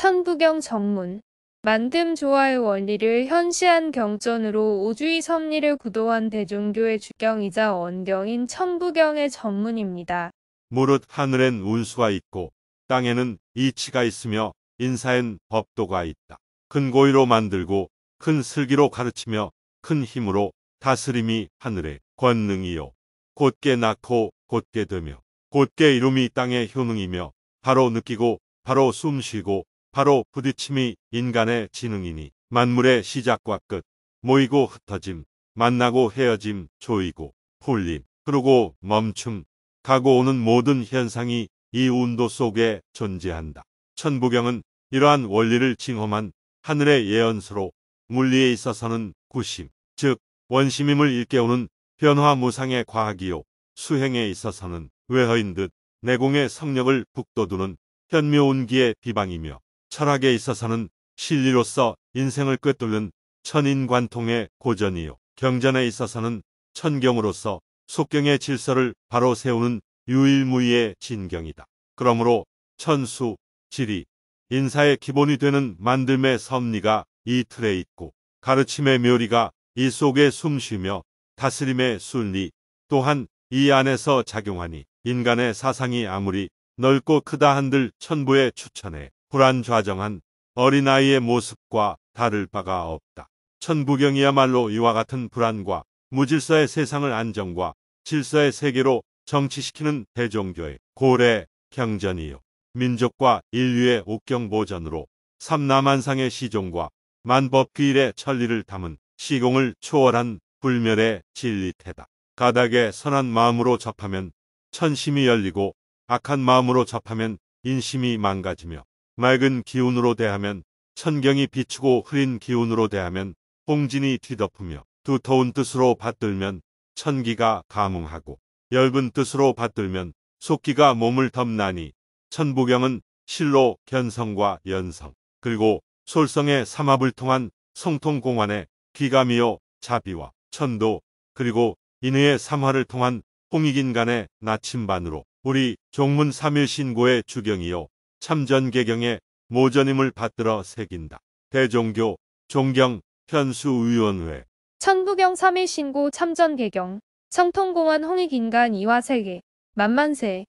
천부경 정문 만듦 조화의 원리를 현시한 경전으로 오주의 섭리를 구도한 대종교의 주경이자 원경인 천부경의 전문입니다. 무릇 하늘엔 운수가 있고 땅에는 이치가 있으며 인사엔 법도가 있다. 큰 고의로 만들고 큰 슬기로 가르치며 큰 힘으로 다스림이 하늘의 권능이요. 곧게 낳고 곧게 되며 곧게 이름이 땅의 효능이며 바로 느끼고 바로 숨쉬고 바로 부딪힘이 인간의 지능이니 만물의 시작과 끝, 모이고 흩어짐, 만나고 헤어짐, 조이고 풀림, 흐르고 멈춤, 가고 오는 모든 현상이 이 운도 속에 존재한다. 천부경은 이러한 원리를 징험한 하늘의 예언서로 물리에 있어서는 구심, 즉 원심임을 일깨우는 변화무상의 과학이요 수행에 있어서는 외허인 듯 내공의 성력을 북돋우는 현묘운기의 비방이며 철학에 있어서는 신리로서 인생을 꿰뚫는 천인관통의 고전이요. 경전에 있어서는 천경으로서 속경의 질서를 바로 세우는 유일무이의 진경이다. 그러므로 천수, 지리, 인사의 기본이 되는 만듦의 섭리가 이 틀에 있고 가르침의 묘리가 이 속에 숨쉬며 다스림의 순리 또한 이 안에서 작용하니 인간의 사상이 아무리 넓고 크다 한들 천부에 추천해 불안좌정한 어린아이의 모습과 다를 바가 없다. 천부경이야말로 이와 같은 불안과 무질서의 세상을 안정과 질서의 세계로 정치시키는 대종교의 고래 경전이요. 민족과 인류의 옥경보전으로 삼남한상의 시종과 만법귀일의 천리를 담은 시공을 초월한 불멸의 진리태다. 가닥에 선한 마음으로 접하면 천심이 열리고 악한 마음으로 접하면 인심이 망가지며 맑은 기운으로 대하면 천경이 비추고 흐린 기운으로 대하면 홍진이 뒤덮으며 두터운 뜻으로 받들면 천기가 가뭄하고엷은 뜻으로 받들면 속기가 몸을 덮나니 천부경은 실로 견성과 연성 그리고 솔성의 삼합을 통한 성통공안의 귀감이요 자비와 천도 그리고 인의의 삼화를 통한 홍익인간의 나침반으로 우리 종문 삼일신고의 주경이요 참전개경에 모전임을 받들어 새긴다. 대종교 종경 현수의원회 천부경 3일 신고 참전개경 청통공원 홍익인간 이화세계 만만세